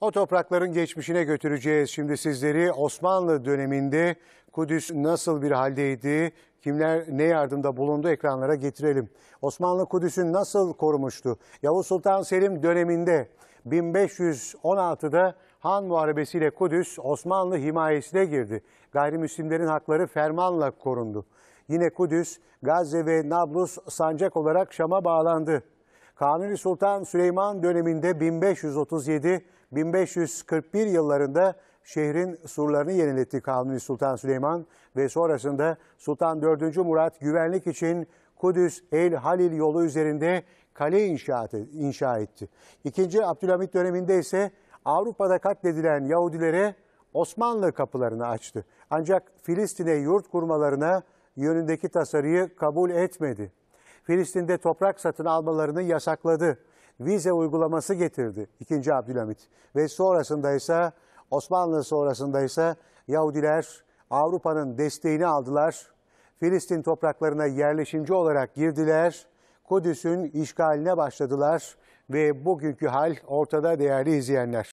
O toprakların geçmişine götüreceğiz. Şimdi sizleri Osmanlı döneminde Kudüs nasıl bir haldeydi, kimler ne yardımda bulundu ekranlara getirelim. Osmanlı Kudüs'ü nasıl korumuştu? Yavuz Sultan Selim döneminde 1516'da Han muharebesiyle Kudüs Osmanlı himayesine girdi. Gayrimüslimlerin hakları fermanla korundu. Yine Kudüs, Gazze ve Nablus sancak olarak Şam'a bağlandı. Kanuni Sultan Süleyman döneminde 1537-1541 yıllarında şehrin surlarını yeniletti Kanuni Sultan Süleyman ve sonrasında Sultan 4. Murat güvenlik için Kudüs El Halil yolu üzerinde kale e, inşa etti. 2. Abdülhamit döneminde ise Avrupa'da katledilen Yahudilere Osmanlı kapılarını açtı. Ancak Filistin'e yurt kurmalarına yönündeki tasarıyı kabul etmedi. Filistin'de toprak satın almalarını yasakladı. Vize uygulaması getirdi 2. Abdülhamit. Ve sonrasında ise Osmanlı sonrasında ise Yahudiler Avrupa'nın desteğini aldılar. Filistin topraklarına yerleşimci olarak girdiler. Kudüs'ün işgaline başladılar ve bugünkü hal ortada değerli izleyenler.